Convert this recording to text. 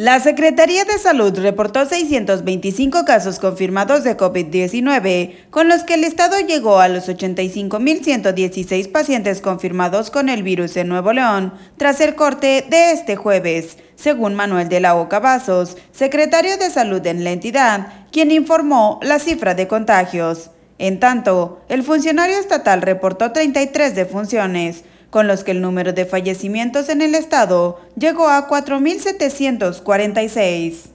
La Secretaría de Salud reportó 625 casos confirmados de COVID-19, con los que el Estado llegó a los 85.116 pacientes confirmados con el virus en Nuevo León, tras el corte de este jueves, según Manuel de la Oca Vasos, secretario de Salud en la entidad, quien informó la cifra de contagios. En tanto, el funcionario estatal reportó 33 defunciones, con los que el número de fallecimientos en el estado llegó a 4.746.